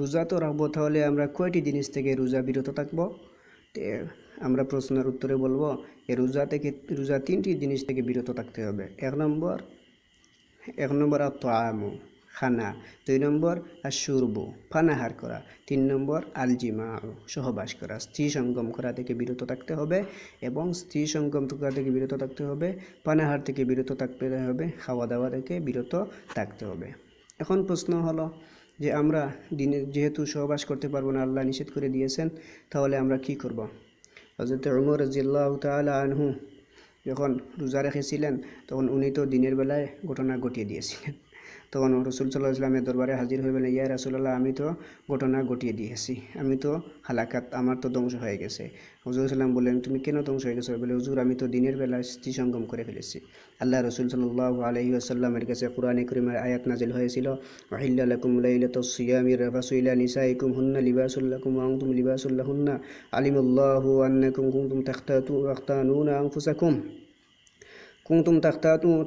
রোজা তো রাখবো তাহলে আমরা কয়টি জিনিস থেকে রোজা বিরত থাকব আমরা প্রশ্নের উত্তরে বলবো এ রোজা থেকে রোজা তিনটি জিনিস থেকে বিরত থাকতে হবে এক নম্বর এক নম্বর আত্মআমু খানা দুই নম্বর আর সুরব পানাহার করা তিন নম্বর আলজিমা সহবাস করা স্ত্রী সঙ্গম করা থেকে বিরত থাকতে হবে এবং স্ত্রী সঙ্গম করা থেকে বিরত থাকতে হবে পানাহার থেকে বিরত থাকতে হবে খাওয়া দাওয়া থেকে বিরত থাকতে হবে এখন প্রশ্ন হলো যে আমরা দিনে যেহেতু সহবাস করতে পারবো না আল্লাহ নিষেধ করে দিয়েছেন তাহলে আমরা কি করব। হজরত উমর রাজিল্লাহ তালা আনহু যখন রোজা রেখেছিলেন তখন উনি তো দিনের বেলায় ঘটনা ঘটিয়ে দিয়েছিলেন তখন রসুল সাল্লাহ ইসলামের দরবারে হাজির হয়ে বলেন ইয়া রাসুল্লাহ আমি তো ঘটনা ঘটিয়ে দিয়েছি আমি তো হালাকাত আমার তো ধ্বংস হয়ে গেছে হজুর ইসলাম বললেন তুমি কেন ধ্বংস হয়ে গেছো বলে হুজুর আমি তো দিনের বেলা স্ত্রী সঙ্গম করে ফেলেছি আল্লাহ রসুল সাল্লাহ আলহি আসাল্লামের কাছে কোরআন করিমের আয়াত নাজিল হয়েছিল আহিল্লাকুমির রাফাসুল্লা নিসাইকুম হুন্না লিবাসুল্লাকুম আংতুম লিবাসুল্লাহ হুন্না আলিমুল্লাহু আন্নাকুম কুমতুম তাখতানু আংফুসাকুম كنتم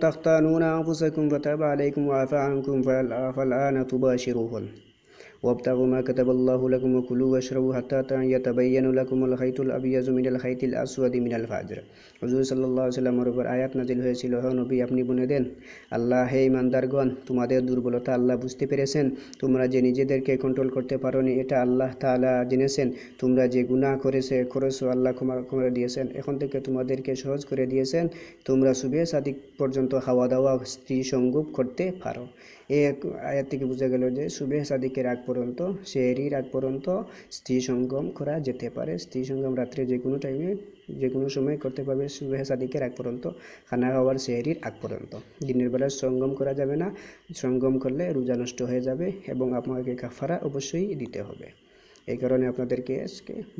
تختانون أنفسكم فتاب عليكم وعفى عنكم فالآن تباشروهن وابتغوا ما كتب الله لكم وكلوا واشربوا حتى يتبين لكم الخيط الأبيض من الخيط الأسود من الفجر হুজুর সাল্লাহ সাল্লামের উপর আয়াত নাজিল হয়েছিল হ নবী আপনি বলে দেন আল্লাহ হে ইমানদারগণ তোমাদের দুর্বলতা আল্লাহ বুঝতে পেরেছেন তোমরা যে নিজেদেরকে কন্ট্রোল করতে পারোনি এটা আল্লাহ তালা জেনেছেন তোমরা যে গুনাহ করেছে খরচও আল্লাহ ক্ষমা করে দিয়েছেন এখন থেকে তোমাদেরকে সহজ করে দিয়েছেন তোমরা সুবে সাদিক পর্যন্ত হাওয়া দাওয়া স্ত্রী সঙ্গূপ করতে পারো এই আয়াত থেকে বোঝা গেল যে সুবে সাদিকের আগ পর্যন্ত শেরির আগ পর্যন্ত স্ত্রী সঙ্গম করা যেতে পারে স্ত্রী সঙ্গম রাত্রে যে কোনো টাইমে যে কোনো সময় করতে পারবে সুবেহ সাদিকের আগ পর্যন্ত খানা খাওয়ার শেরির আগ পর্যন্ত দিনের বেলা সঙ্গম করা যাবে না সঙ্গম করলে রোজা নষ্ট হয়ে যাবে এবং আপনাকে কাফারা অবশ্যই দিতে হবে এই কারণে আপনাদেরকে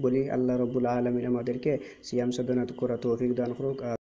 বলি আল্লাহ রবুল্লা আলমিন আমাদেরকে সিয়াম সাধনা করা তৌফিক দান করুক